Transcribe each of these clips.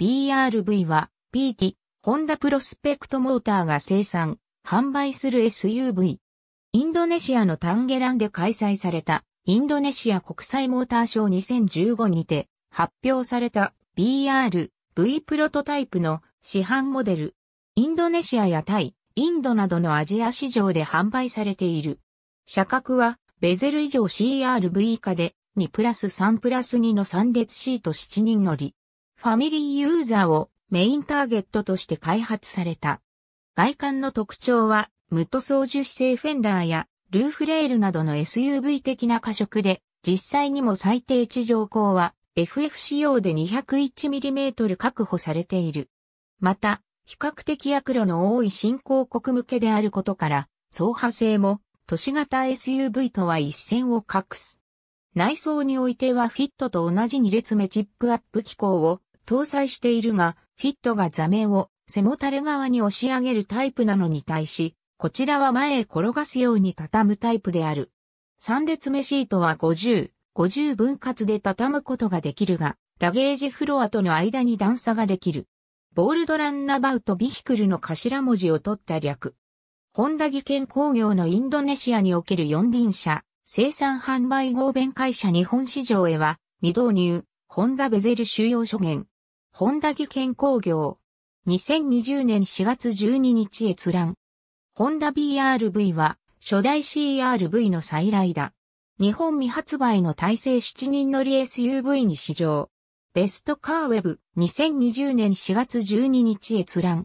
BRV は PT、ホンダプロスペクトモーターが生産、販売する SUV。インドネシアのタンゲランで開催されたインドネシア国際モーターショー2015にて発表された BRV プロトタイプの市販モデル。インドネシアやタイ、インドなどのアジア市場で販売されている。車格はベゼル以上 CRV 以下で2プラス3プラス2の3列シート7人乗り。ファミリーユーザーをメインターゲットとして開発された。外観の特徴は、無塗装樹脂製フェンダーやルーフレールなどの SUV 的な過色で、実際にも最低地上高は FF 仕様で 201mm 確保されている。また、比較的悪路の多い新興国向けであることから、走破性も都市型 SUV とは一線を画す。内装においてはフィットと同じ2列目チップアップ機構を搭載しているが、フィットが座面を背もたれ側に押し上げるタイプなのに対し、こちらは前へ転がすように畳むタイプである。3列目シートは50、50分割で畳むことができるが、ラゲージフロアとの間に段差ができる。ボールドランナバウトビヒクルの頭文字を取った略。ホンダ技研工業のインドネシアにおける四輪車、生産販売合弁会社日本市場へは、未導入、ホンダベゼル収容所減、本田技研工業。2020年4月12日閲覧。ホンダ BRV は初代 CRV の再来だ。日本未発売の体制7人乗り SUV に試乗。ベストカーウェブ2020年4月12日閲覧。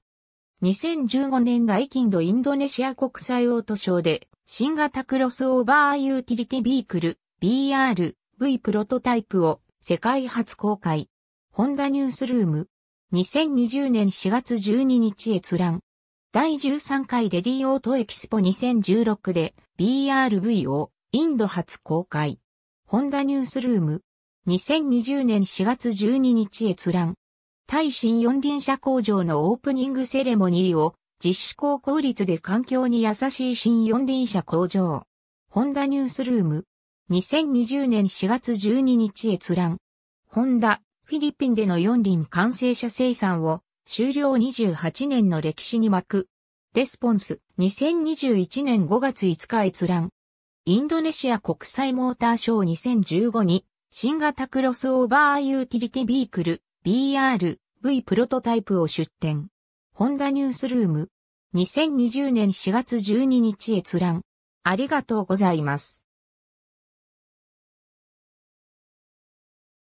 2015年来近度インドネシア国際オートショーで新型クロスオーバーユーティリティビークル BRV プロトタイプを世界初公開。ホンダニュースルーム。2020年4月12日閲覧。第13回レディオートエキスポ2016で BRV をインド初公開。ホンダニュースルーム。2020年4月12日閲覧。対新四輪車工場のオープニングセレモニーを実施高効率で環境に優しい新四輪車工場。ホンダニュースルーム。2020年4月12日閲覧。ホンダ、フィリピンでの四輪完成車生産を終了28年の歴史に巻く。レスポンス2021年5月5日閲覧。インドネシア国際モーターショー2015に新型クロスオーバーユーティリティビークル BR V プロトタイプを出展。ホンダニュースルーム2020年4月12日閲覧。ありがとうございます。